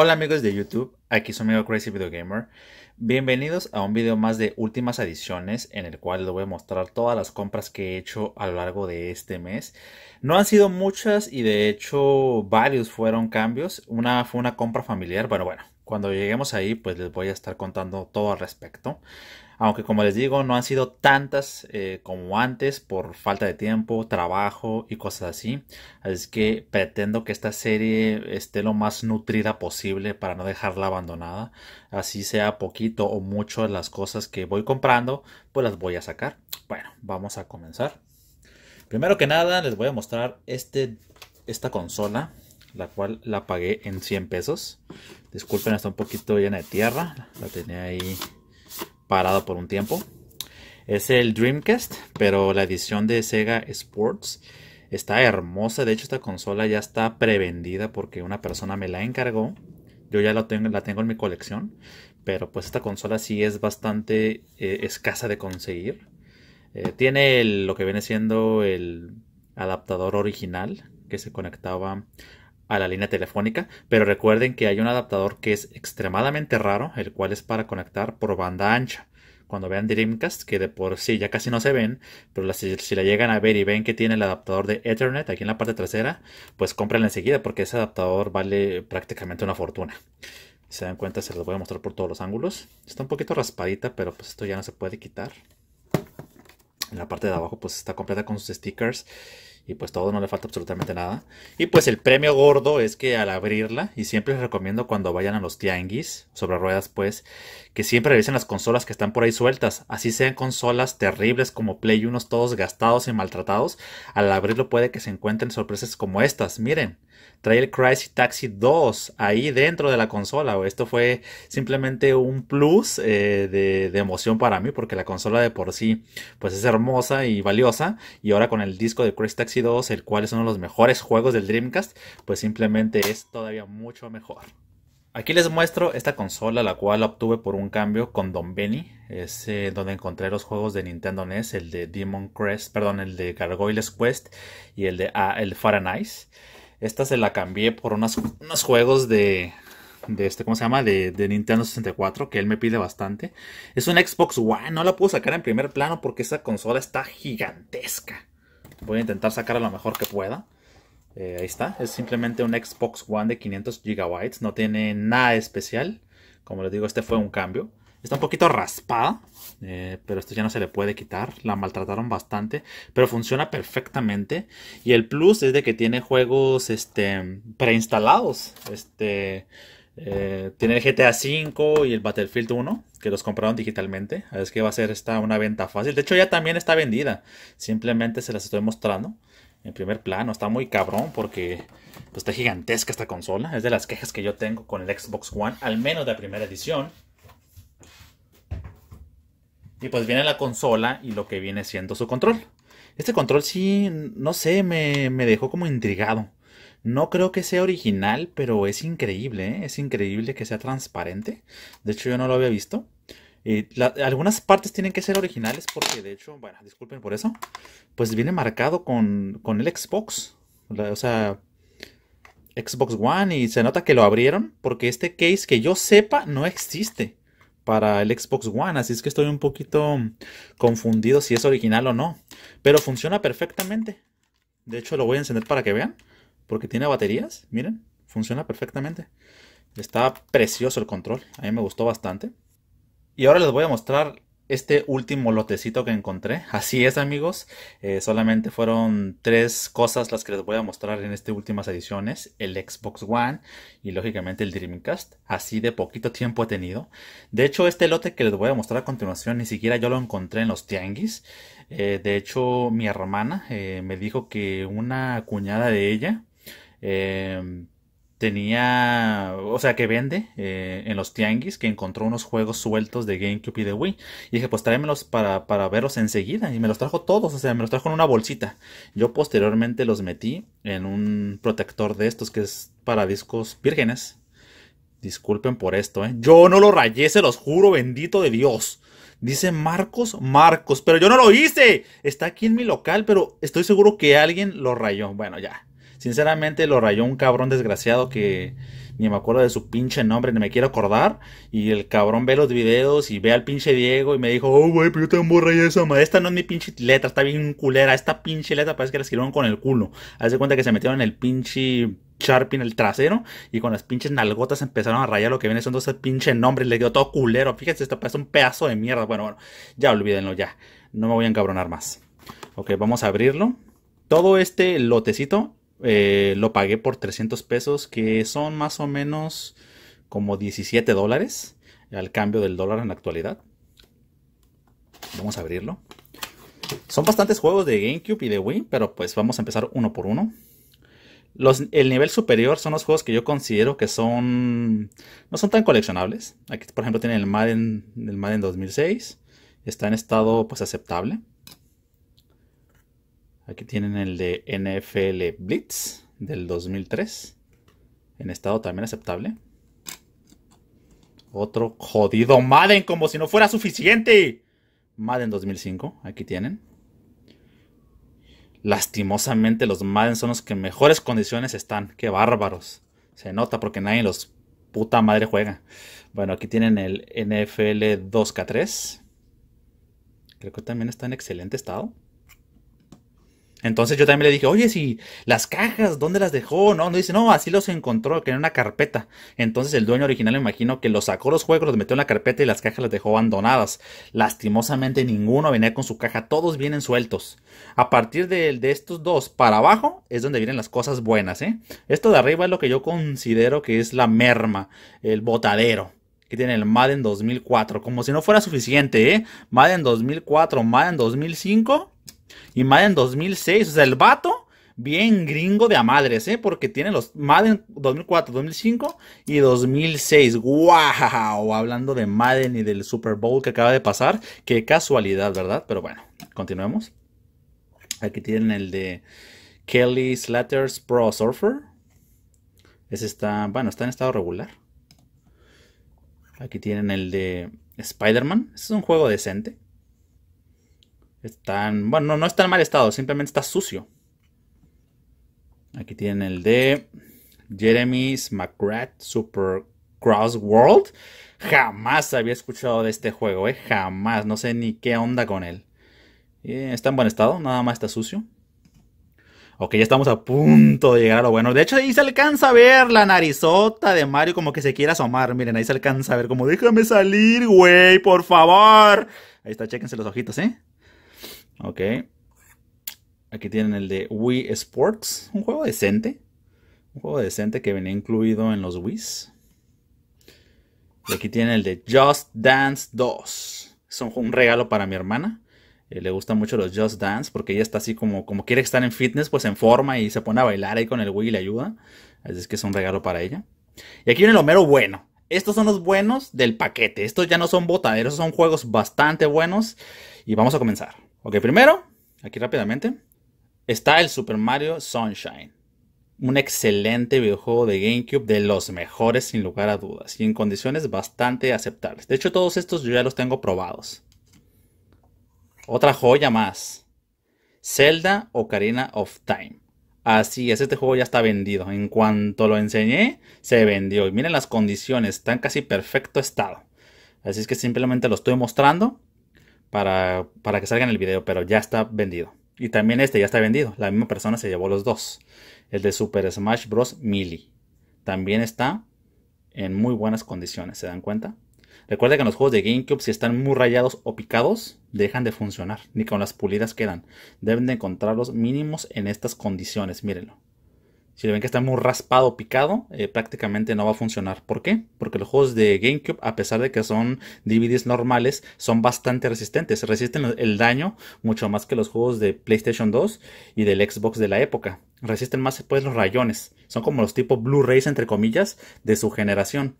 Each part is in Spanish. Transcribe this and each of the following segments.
Hola amigos de YouTube, aquí su amigo Crazy Video Gamer. Bienvenidos a un video más de últimas adiciones en el cual les voy a mostrar todas las compras que he hecho a lo largo de este mes. No han sido muchas y de hecho varios fueron cambios. Una fue una compra familiar, pero bueno, cuando lleguemos ahí, pues les voy a estar contando todo al respecto. Aunque como les digo, no han sido tantas eh, como antes por falta de tiempo, trabajo y cosas así. Así que pretendo que esta serie esté lo más nutrida posible para no dejarla abandonada. Así sea poquito o mucho de las cosas que voy comprando, pues las voy a sacar. Bueno, vamos a comenzar. Primero que nada, les voy a mostrar este, esta consola la cual la pagué en 100 pesos. Disculpen, está un poquito llena de tierra, la tenía ahí parada por un tiempo. Es el Dreamcast, pero la edición de Sega Sports está hermosa. De hecho, esta consola ya está prevendida porque una persona me la encargó. Yo ya la tengo, la tengo en mi colección, pero pues esta consola sí es bastante eh, escasa de conseguir. Eh, tiene lo que viene siendo el adaptador original que se conectaba a la línea telefónica, pero recuerden que hay un adaptador que es extremadamente raro, el cual es para conectar por banda ancha. Cuando vean Dreamcast, que de por sí ya casi no se ven, pero si, la llegan a ver y ven que tiene el adaptador de Ethernet aquí en la parte trasera, pues cómprenla enseguida porque ese adaptador vale prácticamente una fortuna. se dan cuenta, se los voy a mostrar por todos los ángulos. Está un poquito raspadita, pero pues esto ya no se puede quitar. En la parte de abajo pues está completa con sus stickers y pues todo, no le falta absolutamente nada. Y pues el premio gordo es que al abrirla, y siempre les recomiendo cuando vayan a los tianguis, sobre ruedas pues, que siempre revisen las consolas que están por ahí sueltas, así sean consolas terribles como Play unos todos gastados y maltratados, al abrirlo puede que se encuentren sorpresas como estas, miren, trae el Crazy Taxi 2 ahí dentro de la consola, esto fue simplemente un plus eh, de, de emoción para mí, porque la consola de por sí pues es hermosa y valiosa, y ahora con el disco de Crazy Taxi el cual es uno de los mejores juegos del Dreamcast, pues simplemente es todavía mucho mejor. Aquí les muestro esta consola, la cual obtuve por un cambio con Don Benny. Es donde encontré los juegos de Nintendo NES, el de Demon Crest, perdón, el de Gargoyles Quest y el de ah, el Esta se la cambié por unos juegos de, este, ¿cómo se llama? De, Nintendo 64, que él me pide bastante. Es un Xbox One, no la pude sacar en primer plano porque esa consola está gigantesca. Voy a intentar sacar lo mejor que pueda. Eh, ahí está. Es simplemente un Xbox One de 500 GB. No tiene nada especial. Como les digo, este fue un cambio. Está un poquito raspada, eh, pero esto ya no se le puede quitar. La maltrataron bastante, pero funciona perfectamente. Y el plus es de que tiene juegos este, preinstalados. Este, eh, tiene el GTA V y el Battlefield 1, que los compraron digitalmente. Es que va a ser esta una venta fácil. De hecho, ya también está vendida. Simplemente se las estoy mostrando en primer plano. Está muy cabrón porque pues, está gigantesca esta consola. Es de las quejas que yo tengo con el Xbox One, al menos de la primera edición. Y pues viene la consola y lo que viene siendo su control. Este control sí, no sé, me dejó como intrigado. No creo que sea original, pero es increíble, ¿eh? es increíble que sea transparente. De hecho, yo no lo había visto. Eh, algunas partes tienen que ser originales porque, de hecho, bueno, disculpen por eso, pues viene marcado con, el Xbox. o sea, Xbox One y se nota que lo abrieron porque este case que yo sepa no existe para el Xbox One, así es que estoy un poquito confundido si es original o no, pero funciona perfectamente. De hecho lo voy a encender para que vean porque tiene baterías, miren, funciona perfectamente. Está precioso el control, a mí me gustó bastante. Y ahora les voy a mostrar este último lotecito que encontré. Así es amigos, eh, solamente fueron tres cosas las que les voy a mostrar en estas últimas ediciones. El Xbox One y lógicamente el Dreamcast. Así de poquito tiempo he tenido. De hecho este lote que les voy a mostrar a continuación ni siquiera yo lo encontré en los tianguis. Eh, de hecho mi hermana eh, me dijo que una cuñada de ella Em, tenía, o sea, que vende eh, en los tianguis, que encontró unos juegos sueltos de GameCube y de Wii. Y dije, pues tráemelos para, para verlos enseguida. Y me los trajo todos, o sea, me los trajo en una bolsita. Yo posteriormente los metí en un protector de estos que es para discos vírgenes. Disculpen por esto, ¿eh? Yo no lo rayé, se los juro, bendito de Dios. Dice Marcos Marcos, pero yo no lo hice. Está aquí en mi local, pero estoy seguro que alguien lo rayó. Bueno, ya. Sinceramente lo rayó un cabrón desgraciado que ni me acuerdo de su pinche nombre, ni me quiero acordar. Y el cabrón ve los videos y ve al pinche Diego y me dijo, oh, güey, pero yo tengo rayé esa madre. Esta no es mi pinche letra, está bien culera. Esta pinche letra parece que la escribieron con el culo. Hace cuenta que se metieron en el pinche en el trasero y con las pinches nalgotas empezaron a rayar lo que viene Son ese pinche nombre y le dio todo culero. Fíjense, esto parece un pedazo de mierda. Bueno, bueno, ya olvídenlo ya. No me voy a encabronar más. Ok, vamos a abrirlo. Todo este lotecito eh, lo pagué por 300 pesos, que son más o menos como 17 dólares al cambio del dólar en la actualidad. Vamos a abrirlo. Son bastantes juegos de GameCube y de Wii, pero pues vamos a empezar uno por uno. Los, el nivel superior son los juegos que yo considero que son. No son tan coleccionables. Aquí, por ejemplo, tiene el Madden, el Madden 2006. Está en estado pues aceptable. Aquí tienen el de NFL Blitz del 2003. En estado también aceptable. Otro jodido Madden, como si no fuera suficiente. Madden 2005, aquí tienen. Lastimosamente los Madden son los que en mejores condiciones están. Qué bárbaros. Se nota porque nadie los puta madre juega. Bueno, aquí tienen el NFL 2K3. Creo que también está en excelente estado. Entonces yo también le dije, oye, si las cajas, ¿dónde las dejó? No, no dice, no, así los encontró, que en una carpeta. Entonces el dueño original, me imagino, que los sacó los juegos, los metió en la carpeta y las cajas las dejó abandonadas. Lastimosamente ninguno venía con su caja, todos vienen sueltos. A partir de, de estos dos para abajo es donde vienen las cosas buenas, ¿eh? Esto de arriba es lo que yo considero que es la merma, el botadero que tiene el Madden 2004. Como si no fuera suficiente, ¿eh? Madden 2004, Madden 2005 y Madden 2006, o sea, el vato bien gringo de a madres, ¿eh? Porque tiene los Madden 2004, 2005 y 2006. ¡Wow! Hablando de Madden y del Super Bowl que acaba de pasar. Qué casualidad, ¿verdad? Pero bueno, continuemos. Aquí tienen el de Kelly Slatters Pro Surfer. Ese está, bueno, está en estado regular. Aquí tienen el de Spider-Man. Ese es un juego decente. Están, bueno, no está en mal estado, simplemente está sucio. Aquí tienen el de Jeremy's McGrath Super Cross World. Jamás había escuchado de este juego, eh. Jamás. No sé ni qué onda con él. Eh, está en buen estado, nada más está sucio. Ok, ya estamos a punto de llegar a lo bueno. De hecho, ahí se alcanza a ver la narizota de Mario como que se quiere asomar. Miren, ahí se alcanza a ver como, déjame salir, güey, por favor. Ahí está, chéquense los ojitos, ¿eh? Ok. Aquí tienen el de Wii Sports. Un juego decente. Un juego decente que venía incluido en los Wii Y aquí tienen el de Just Dance 2. Es un, regalo para mi hermana. Eh, le gustan mucho los Just Dance porque ella está así como, como quiere estar en fitness, pues en forma y se pone a bailar ahí con el Wii y le ayuda. Así es que es un regalo para ella. Y aquí viene lo mero bueno. Estos son los buenos del paquete. Estos ya no son botaderos, son juegos bastante buenos. Y vamos a comenzar. Ok, primero, aquí rápidamente, está el Super Mario Sunshine. Un excelente videojuego de GameCube, de los mejores sin lugar a dudas, y en condiciones bastante aceptables. De hecho, todos estos yo ya los tengo probados. Otra joya más. Zelda Ocarina of Time. Así es, este juego ya está vendido. En cuanto lo enseñé, se vendió. Y miren las condiciones, está en casi perfecto estado. Así es que simplemente lo estoy mostrando para, que salga en el video, pero ya está vendido. Y también este ya está vendido. La misma persona se llevó los dos. El de Super Smash Bros. Melee. También está en muy buenas condiciones, ¿se dan cuenta? Recuerda que en los juegos de GameCube, si están muy rayados o picados, dejan de funcionar. Ni con las pulidas quedan. Deben de encontrarlos mínimos en estas condiciones, mírenlo. Si ven que está muy raspado picado, eh, prácticamente no va a funcionar. ¿Por qué? Porque los juegos de GameCube, a pesar de que son DVDs normales, son bastante resistentes. Resisten el daño mucho más que los juegos de PlayStation 2 y del Xbox de la época. Resisten más después pues, los rayones. Son como los tipos Blu-rays, entre comillas, de su generación.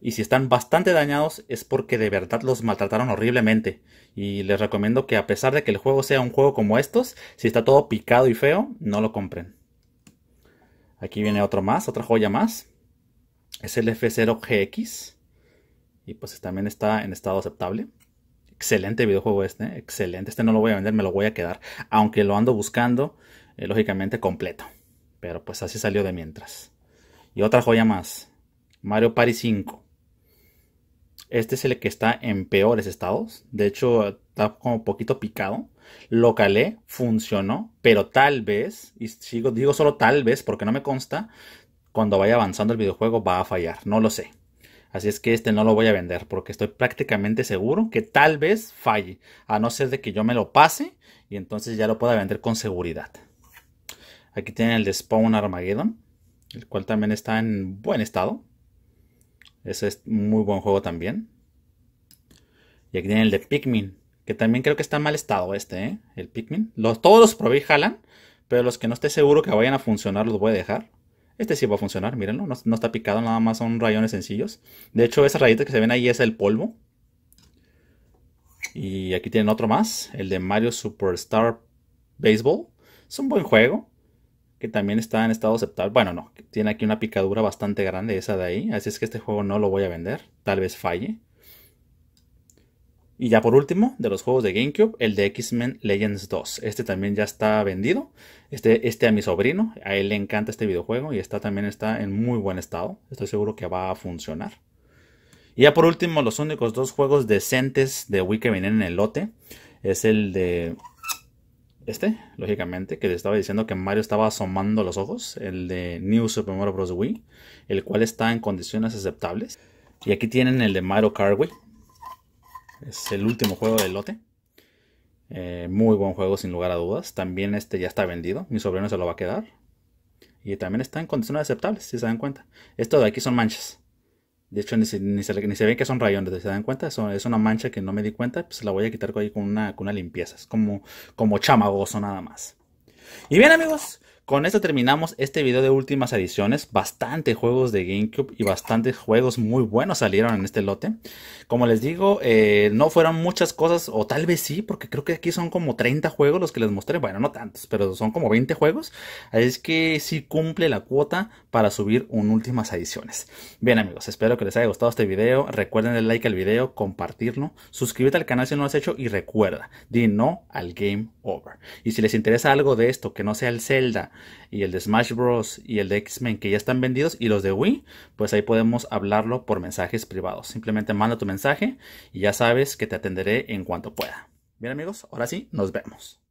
Y si están bastante dañados es porque de verdad los maltrataron horriblemente. Y les recomiendo que a pesar de que el juego sea un juego como estos, si está todo picado y feo, no lo compren. Aquí viene otro más, otra joya más. Es el F0GX. Y pues también está en estado aceptable. Excelente videojuego este, ¿eh? excelente. Este no lo voy a vender, me lo voy a quedar. Aunque lo ando buscando, eh, lógicamente, completo. Pero pues así salió de mientras. Y otra joya más. Mario Party 5. Este es el que está en peores estados. De hecho, está como un poquito picado lo calé, funcionó, pero tal vez, y sigo, digo solo tal vez porque no me consta, cuando vaya avanzando el videojuego va a fallar, no lo sé. Así es que este no lo voy a vender porque estoy prácticamente seguro que tal vez falle, a no ser de que yo me lo pase y entonces ya lo pueda vender con seguridad. Aquí tienen el de Spawn Armageddon, el cual también está en buen estado. Ese es muy buen juego también. Y aquí tienen el de Pikmin, que también creo que está en mal estado este, ¿eh? El Pikmin. Los, todos los probé y jalan. Pero los que no esté seguro que vayan a funcionar los voy a dejar. Este sí va a funcionar, mírenlo. No, está picado, nada más son rayones sencillos. De hecho, esas rayita que se ven ahí es el polvo. Y aquí tienen otro más. El de Mario Superstar Baseball. Es un buen juego. Que también está en estado aceptable. Bueno, no. Tiene aquí una picadura bastante grande esa de ahí. Así es que este juego no lo voy a vender. Tal vez falle. Y ya por último, de los juegos de GameCube, el de X-Men Legends 2. Este también ya está vendido. Este, este a mi sobrino, a él le encanta este videojuego y está, también está en muy buen estado. Estoy seguro que va a funcionar. Y ya por último, los únicos dos juegos decentes de Wii que vienen en el lote es el de este, lógicamente, que le estaba diciendo que Mario estaba asomando los ojos, el de New Super Mario Bros. Wii, el cual está en condiciones aceptables. Y aquí tienen el de Mario Kart Wii, es el último juego del lote. Eh, muy buen juego, sin lugar a dudas. También este ya está vendido. Mi sobrino se lo va a quedar. Y también está en condiciones aceptables, si se dan cuenta. Esto de aquí son manchas. De hecho, ni se, ni ven que son rayones, si ¿se dan cuenta? es una mancha que no me di cuenta, pues la voy a quitar con, una, con una limpieza. Es como, como chamagoso nada más. Y bien amigos, con esto terminamos este video de últimas ediciones. Bastante juegos de GameCube y bastantes juegos muy buenos salieron en este lote. Como les digo, eh, no fueron muchas cosas, o tal vez sí, porque creo que aquí son como 30 juegos los que les mostré. Bueno, no tantos, pero son como 20 juegos. Así es que sí cumple la cuota para subir un últimas ediciones. Bien amigos, espero que les haya gustado este video. Recuerden el like al video, compartirlo, suscríbete al canal si no lo has hecho y recuerda, di no al Game Over. Y si les interesa algo de esto que no sea el Zelda, y el de Smash Bros. y el de X-Men que ya están vendidos y los de Wii, pues ahí podemos hablarlo por mensajes privados. Simplemente manda tu mensaje y ya sabes que te atenderé en cuanto pueda. Bien amigos, ahora sí, nos vemos.